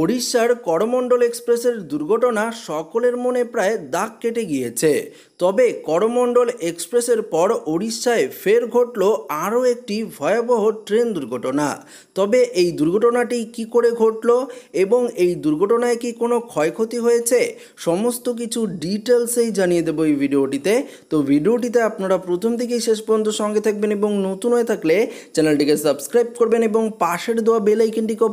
ওড়িশার করমণ্ডল এক্সপ্রেসের দুর্ঘটনা সকলের মনে প্রায় দাগ কেটে গিয়েছে তবে করমণ্ডল এক্সপ্রেসের পর ওড়িশায় ফের ঘটল আরও একটি ভয়াবহ ট্রেন দুর্ঘটনা তবে এই দুর্ঘটনাটি কি করে ঘটল এবং এই দুর্ঘটনায় কি কোনো ক্ষয়ক্ষতি হয়েছে সমস্ত কিছু ডিটেলসেই জানিয়ে দেবো এই ভিডিওটিতে তো ভিডিওটিতে আপনারা প্রথম থেকেই শেষ পর্যন্ত সঙ্গে থাকবেন এবং নতুন হয়ে থাকলে চ্যানেলটিকে সাবস্ক্রাইব করবেন এবং পাশের দেওয়া বেল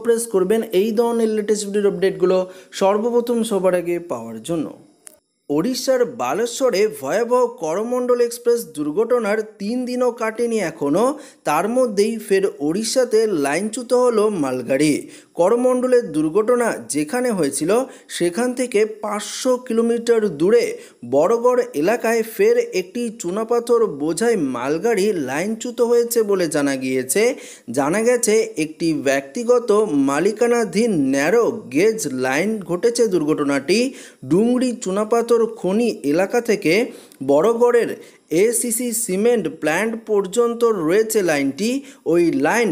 প্রেস করবেন এই ধরনের লেটেস্ট ভিডিওর আপডেটগুলো সর্বপ্রথম সবার আগে পাওয়ার জন্য ওড়িশার বালেশ্বরে ভয়াবহ করমণ্ডল এক্সপ্রেস দুর্ঘটনার তিন দিনও কাটেনি এখনও তার মধ্যেই ফের ওড়িশাতে লাইনচ্যুত হলো মালগাড়ি করমণ্ডলের দুর্ঘটনা যেখানে হয়েছিল সেখান থেকে পাঁচশো কিলোমিটার দূরে বড়গড় এলাকায় ফের একটি চুনাপাথর বোঝাই মালগাড়ি লাইনচ্যুত হয়েছে বলে জানা গিয়েছে জানা গেছে একটি ব্যক্তিগত মালিকানাধীন ন্যারো গেজ লাইন ঘটেছে দুর্ঘটনাটি ডুংরি চুনাপাথর উত্তর খনি এলাকা থেকে বড়গড়ের এসিসি সিমেন্ট প্ল্যান্ট পর্যন্ত রয়েছে লাইনটি ওই লাইন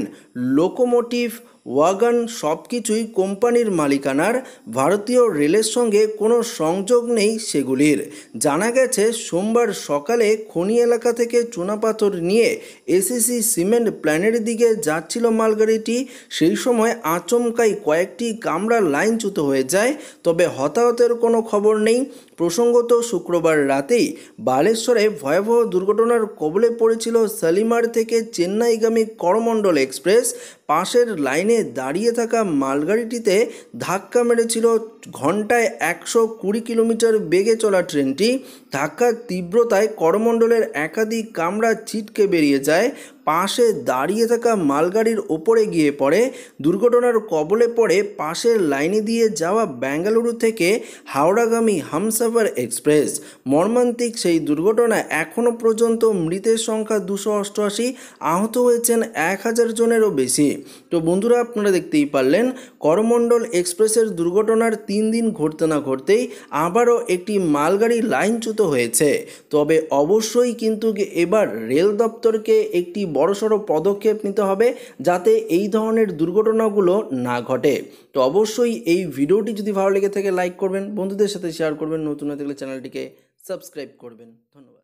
লোকোমোটিভ ওয়াগান সব কিছুই কোম্পানির মালিকানার ভারতীয় রেলের সঙ্গে কোনো সংযোগ নেই সেগুলির জানা গেছে সোমবার সকালে খনি এলাকা থেকে চুনাপাথর নিয়ে এসিসি সিমেন্ট প্ল্যানের দিকে যাচ্ছিল মালগাড়িটি সেই সময় আচমকাই কয়েকটি কামরা লাইনচ্যুত হয়ে যায় তবে হতাহতের কোনো খবর নেই প্রসঙ্গত শুক্রবার রাতেই বালেশ্বরে ভয়াবহ দুর্ঘটনার কবলে পড়েছিল সালিমার থেকে চেন্নাইগামী করমণ্ডল এক্সপ্রেস পাশের লাইনে দাঁড়িয়ে থাকা মালগাড়িটিতে ধাক্কা মেরেছিল ঘন্টায় একশো কুড়ি কিলোমিটার বেগে চলা ট্রেনটি ধাক্কার তীব্রতায় করমণ্ডলের একাধিক কামরা ছিটকে বেরিয়ে যায় পাশে দাঁড়িয়ে থাকা মালগাড়ির ওপরে গিয়ে পড়ে দুর্ঘটনার কবলে পড়ে পাশের লাইনে দিয়ে যাওয়া বেঙ্গালুরু থেকে হাওড়াগামী হামসাফার এক্সপ্রেস মর্মান্তিক সেই দুর্ঘটনা এখনও পর্যন্ত মৃতের সংখ্যা দুশো অষ্টআশি আহত হয়েছেন এক হাজার জনেরও বেশি তো বন্ধুরা আপনারা দেখতেই পারলেন করমণ্ডল এক্সপ্রেসের দুর্ঘটনার তিন দিন ঘটতে না ঘটতেই আবারও একটি মালগাড়ি লাইনচ্যুত হয়েছে তবে অবশ্যই কিন্তু এবার রেল দপ্তরকে একটি বড়সড় পদক্ষেপ নিতে হবে যাতে এই ধরনের দুর্ঘটনাগুলো না ঘটে তো অবশ্যই এই ভিডিওটি যদি ভালো লেগে থাকে লাইক করবেন বন্ধুদের সাথে শেয়ার করবেন নতুন হয়ে থাকলে চ্যানেলটিকে সাবস্ক্রাইব করবেন ধন্যবাদ